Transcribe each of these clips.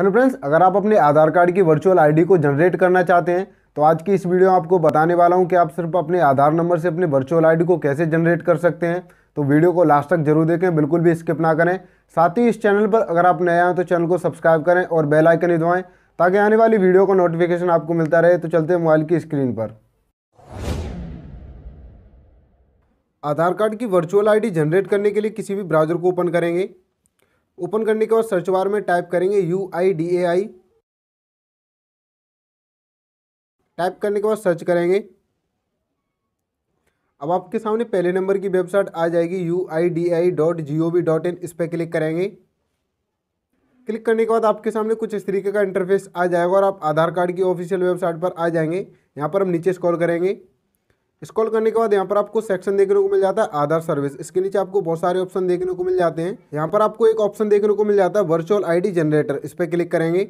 hello friends अगर आप अपने आधार कार्ड की वर्चुअल आईडी को जनरेट करना चाहते हैं तो आज की इस वीडियो में आपको बताने वाला हूं कि आप सिर्फ अपने आधार नंबर से अपने वर्चुअल आईडी को कैसे जनरेट कर सकते हैं तो वीडियो को लास्ट तक जरूर देखें बिल्कुल भी स्किप ना करें साथ ही इस चैनल पर अगर आप नए आए तो चैनल को सब्सक्राइब करें और बेलाइकन ही दवाएँ ताकि आने वाली वीडियो का नोटिफिकेशन आपको मिलता रहे तो चलते हैं मोबाइल की स्क्रीन पर आधार कार्ड की वर्चुअल आईडी जनरेट करने के लिए किसी भी ब्राउज़र को ओपन करेंगे ओपन करने के बाद सर्च बार में टाइप करेंगे U I D A I type करने के बाद सर्च करेंगे अब आपके सामने पहले नंबर की वेबसाइट आ जाएगी U I D A I dot G O V dot in पर क्लिक करेंगे क्लिक करने के बाद आपके सामने कुछ इस तरीके का इंटरफेस आ जाएगा और आप आधार कार्ड की ऑफिशियल वेबसाइट पर आ जाएंगे यहाँ पर हम नीचे स्क्रॉल करेंगे स्कॉल करने के बाद यहाँ पर आपको सेक्शन देखने को मिल जाता है आधार सर्विस इसके नीचे आपको बहुत सारे ऑप्शन देखने को मिल जाते हैं यहाँ पर आपको एक ऑप्शन देखने को मिल जाता है वर्चुअल आईडी जनरेटर इस पर क्लिक करेंगे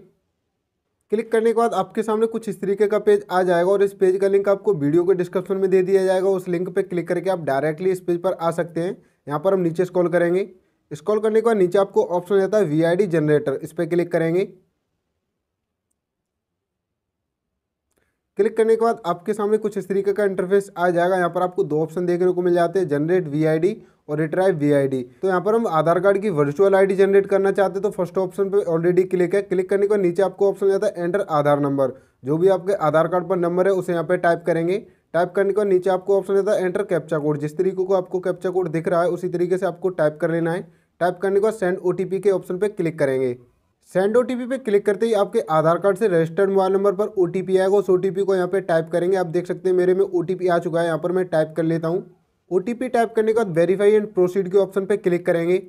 क्लिक करने के बाद आपके सामने कुछ इस तरीके का पेज आ जाएगा और इस पेज का लिंक आपको वीडियो के डिस्क्रिप्शन में दे दिया जाएगा उस लिंक पर क्लिक करके आप डायरेक्टली इस पेज पर आ सकते हैं यहाँ पर हम नीचे स्कॉल करेंगे स्कॉल करने के बाद नीचे आपको ऑप्शन रहता है वी जनरेटर इस पर क्लिक करेंगे क्लिक करने के बाद आपके सामने कुछ इस तरीके का इंटरफेस आ जाएगा यहाँ पर आपको दो ऑप्शन देखने को मिल जाते हैं जनरेट वी और रिट्राइव वी तो यहाँ पर हम आधार कार्ड की वर्चुअल आईडी जनरेट करना चाहते हैं तो फर्स्ट ऑप्शन पे ऑलरेडी क्लिक है क्लिक करने के बाद नीचे आपको ऑप्शन जाता है एंटर आधार नंबर जो भी आपके आधार कार्ड पर नंबर है उसे यहाँ पर टाइप करेंगे टाइप करने के बाद नीचे आपको ऑप्शन देता है एंटर कैप्चा कोड जिस तरीके को आपको कैप्चा कोड दिख रहा है उसी तरीके से आपको टाइप कर लेना है टाइप करने के बाद सेंड ओ के ऑप्शन पर क्लिक करेंगे सेंड ओ पे क्लिक करते ही आपके आधार कार्ड से रजिस्टर्ड मोबाइल नंबर पर ओ आएगा उस ओ को यहाँ पे टाइप करेंगे आप देख सकते हैं मेरे में ओ आ चुका है यहाँ पर मैं टाइप कर लेता हूँ ओ टाइप करने के बाद वेरीफाई एंड प्रोसीड के ऑप्शन पर क्लिक करेंगे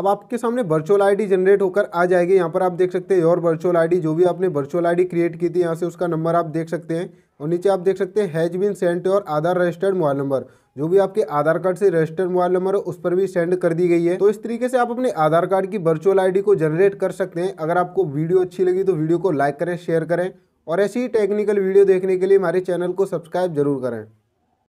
अब आपके सामने वर्चुअल आईडी जनरेट होकर आ जाएगी यहाँ पर आप देख सकते हैं और वर्चुअल आईडी जो भी आपने वर्चुअल आईडी क्रिएट की थी यहाँ से उसका नंबर आप देख सकते हैं और नीचे आप देख सकते हैं has been sent your Aadhaar registered mobile number जो भी आपके आधार कार्ड से रजिस्टर्ड मोबाइल नंबर है उस पर भी सेंड कर दी गई है तो इस तरीके से आप अपने आधार कार्ड की वर्चुअल आईडी को जनरेट कर सकते हैं अगर आपको वीडियो अच्छी लगी तो वीडियो को लाइक करें शेयर करें और ऐसी ही टेक्निकल वीडियो देखने के लिए हमारे चैनल को सब्सक्राइब जरूर करें